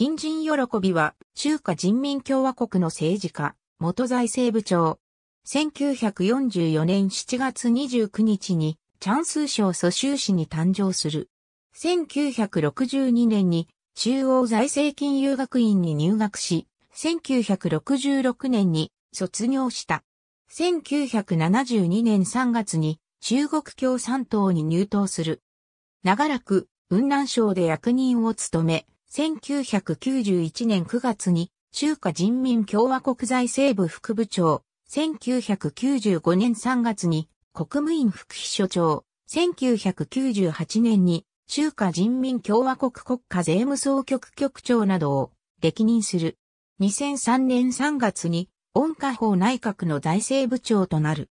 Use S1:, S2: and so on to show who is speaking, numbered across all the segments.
S1: 金人喜びは、中華人民共和国の政治家、元財政部長。1944年7月29日に、チャンス省蘇州市に誕生する。1962年に、中央財政金融学院に入学し、1966年に卒業した。1972年3月に中国共産党に入党する。長らく雲南省で役人を務め、1991年9月に中華人民共和国財政部副部長、1995年3月に国務院副秘書長、1998年に中華人民共和国国家税務総局局長などを歴任する。2003年3月に温家宝内閣の財政部長となる。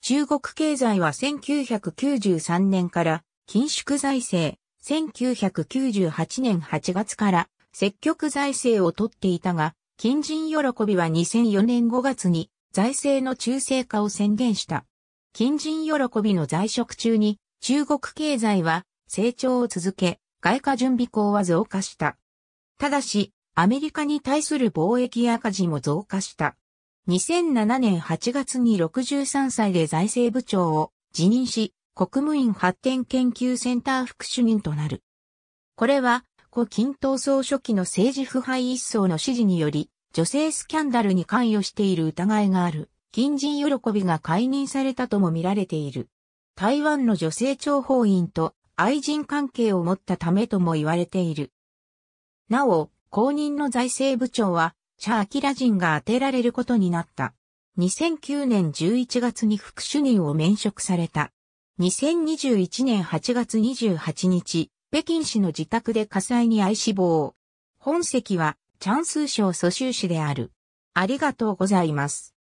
S1: 中国経済は1993年から緊縮財政、1998年8月から積極財政をとっていたが、近人喜びは2004年5月に財政の中性化を宣言した。近人喜びの在職中に中国経済は成長を続け、外貨準備校は増加した。ただし、アメリカに対する貿易赤字も増加した。2007年8月に63歳で財政部長を辞任し、国務院発展研究センター副主任となる。これは、古近東総書記の政治腐敗一層の指示により、女性スキャンダルに関与している疑いがある、近人喜びが解任されたとも見られている。台湾の女性諜報員と愛人関係を持ったためとも言われている。なお、公認の財政部長は、チャー・アキラ人が当てられることになった。2009年11月に副主任を免職された。2021年8月28日、北京市の自宅で火災に遭い死亡。本籍は、チャンス省蘇州市である。ありがとうございます。